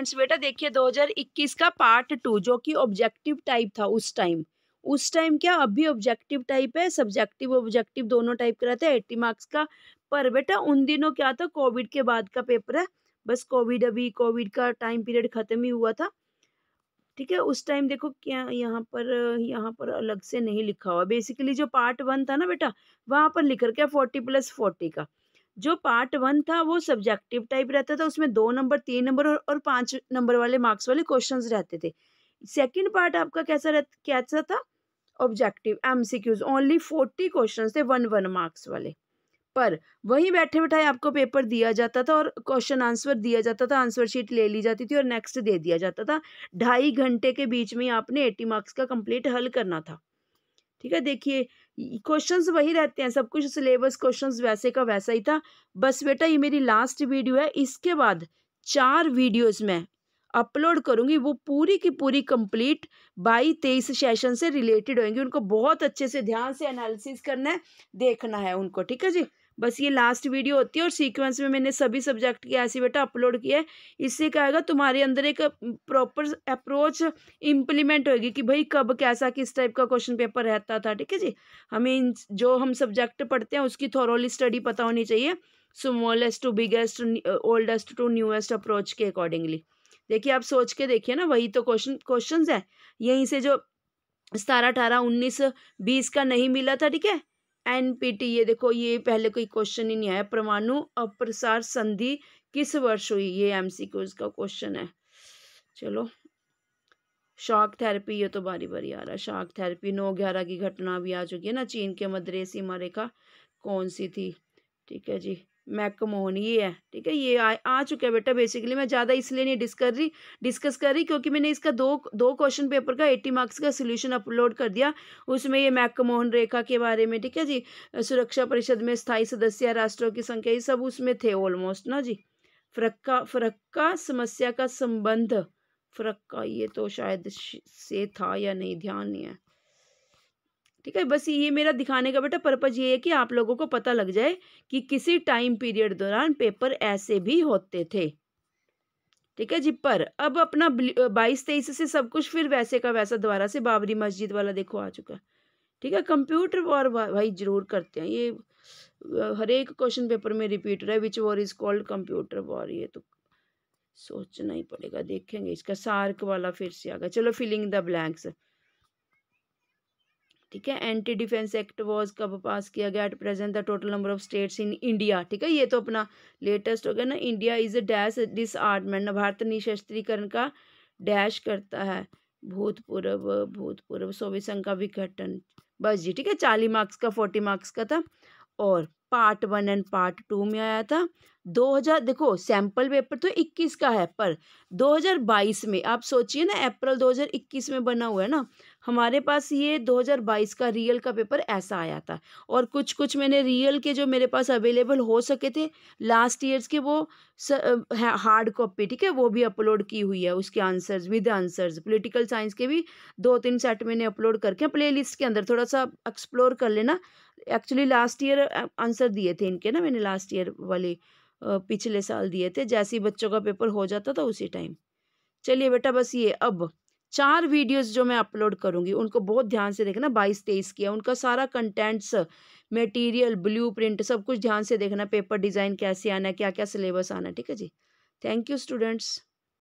students बेटा देखिए 2021 का पार्ट टू जो कि ऑब्जेक्टिव टाइप था उस टाइम उस टाइम क्या अभी ऑब्जेक्टिव टाइप है सब्जेक्टिव ऑब्जेक्टिव दोनों टाइप का रहता है एट्टी मार्क्स का पर बेटा उन दिनों क्या था कोविड के बाद का पेपर है बस कोविड अभी कोविड का टाइम पीरियड खत्म ही हुआ था ठीक है उस टाइम देखो क्या यहाँ पर यहाँ पर अलग से नहीं लिखा हुआ बेसिकली जो पार्ट वन था ना बेटा वहाँ पर लिख रखा है फोर्टी प्लस फोर्टी का जो पार्ट वन था वो सब्जेक्टिव टाइप रहता था उसमें दो नंबर तीन नंबर और, और पाँच नंबर वाले मार्क्स वाले क्वेश्चंस रहते थे सेकंड पार्ट आपका कैसा रह कैसा था objective MCQs only forty question थे वन वन मार्क्स वाले पर वहीं बैठे बैठाए आपको पेपर दिया जाता था और क्वेश्चन आंसर दिया जाता था आंसर शीट ले ली जाती थी और नेक्स्ट दे दिया जाता था ढाई घंटे के बीच में आपने एट्टी मार्क्स का कंप्लीट हल करना था ठीक है देखिए क्वेश्चंस वही रहते हैं सब कुछ सिलेबस क्वेश्चंस वैसे का वैसा ही था बस बेटा ये मेरी लास्ट वीडियो है इसके बाद चार वीडियोस में अपलोड करूंगी वो पूरी की पूरी कंप्लीट बाई तेईस सेशन से रिलेटेड होंगी उनको बहुत अच्छे से ध्यान से एनालिसिस करना है देखना है उनको ठीक है जी बस ये लास्ट वीडियो होती है और सीक्वेंस में मैंने सभी सब्जेक्ट की ऐसी बेटा अपलोड किया है इससे क्या होगा तुम्हारे अंदर एक प्रॉपर अप्रोच इम्प्लीमेंट होगी कि भाई कब कैसा किस टाइप का क्वेश्चन पेपर रहता था ठीक है जी हमें जो हम सब्जेक्ट पढ़ते हैं उसकी थोरोली स्टडी पता होनी चाहिए smallest to biggest oldest to newest approach के अकॉर्डिंगली देखिए आप सोच के देखिए ना वही तो क्वेश्चन क्वेश्चंस है यहीं से जो सतारह अठारह उन्नीस बीस का नहीं मिला था ठीक है एनपीटी ये देखो ये पहले कोई क्वेश्चन ही नहीं आया परमाणु अप्रसार संधि किस वर्ष हुई ये एमसीक्यूज का क्वेश्चन है चलो शॉक थेरेपी ये तो बारी बारी आ रहा है शॉक थेरेपी नौ ग्यारह की घटना भी आ चुकी है ना चीन के मद्रेसी मरेखा कौन सी थी ठीक है जी मैकमोहन ये है ठीक है ये आ, आ चुका है बेटा बेसिकली मैं ज़्यादा इसलिए नहीं डिस कर रही डिस्कस कर रही क्योंकि मैंने इसका दो दो क्वेश्चन पेपर का एट्टी मार्क्स का सोल्यूशन अपलोड कर दिया उसमें ये मैकमोहन रेखा के बारे में ठीक है जी सुरक्षा परिषद में स्थायी सदस्य राष्ट्रों की संख्या ये सब उसमें थे ऑलमोस्ट ना जी फरक्का फरक्का समस्या का संबंध फरक्का ये तो शायद से था या नहीं ध्यान नहीं है ठीक है बस ये मेरा दिखाने का बेटा पर्पज़ ये है कि आप लोगों को पता लग जाए कि किसी टाइम पीरियड दौरान पेपर ऐसे भी होते थे ठीक है जी पर अब अपना बाईस तेईस से सब कुछ फिर वैसे का वैसा दोबारा से बाबरी मस्जिद वाला देखो आ चुका ठीक है कंप्यूटर वॉर भाई जरूर करते हैं ये हर एक क्वेश्चन पेपर में रिपीट रहा है which war is called computer war ये तो सोचना ही पड़ेगा देखेंगे इसका सार्क वाला फिर से आ गया चलो फिलिंग द ब्लैंक्स ठीक है एंटी डिफेंस एक्ट वॉज कब पास किया गया at present the total number of states in India ठीक है ये तो अपना लेटेस्ट हो गया ना इंडिया इज अ डैश ना भारत निशस्त्रीकरण का डैश करता है भूतपूर्व भूतपूर्व सोवियत संघ का विघटन बस जी ठीक है चालीस मार्क्स का फोर्टी मार्क्स का था और part one and part two में आया था 2000 देखो सैम्पल पेपर तो 21 का है पर 2022 में आप सोचिए ना अप्रैल 2021 में बना हुआ है ना हमारे पास ये 2022 का रियल का पेपर ऐसा आया था और कुछ कुछ मैंने रियल के जो मेरे पास अवेलेबल हो सके थे लास्ट ईयर्स के वो हार्ड कॉपी ठीक है वो भी अपलोड की हुई है उसके answers with answers political science के भी दो तीन सेट मैंने अपलोड करके प्लेलिस्ट के अंदर थोड़ा सा एक्सप्लोर कर लेना एक्चुअली लास्ट ईयर आंसर दिए थे इनके ना मैंने लास्ट ईयर वाले पिछले साल दिए थे जैसे ही बच्चों का पेपर हो जाता था उसी टाइम चलिए बेटा बस ये अब चार वीडियोस जो मैं अपलोड करूँगी उनको बहुत ध्यान से देखना बाईस तेईस की है उनका सारा कंटेंट्स मटेरियल ब्लूप्रिंट सब कुछ ध्यान से देखना पेपर डिज़ाइन कैसे आना क्या क्या सिलेबस आना ठीक है जी थैंक यू स्टूडेंट्स